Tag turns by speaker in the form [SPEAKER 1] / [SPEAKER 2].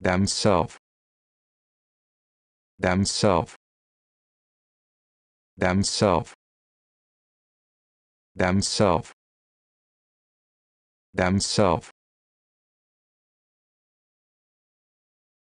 [SPEAKER 1] themselves themselves themselves themselves themselves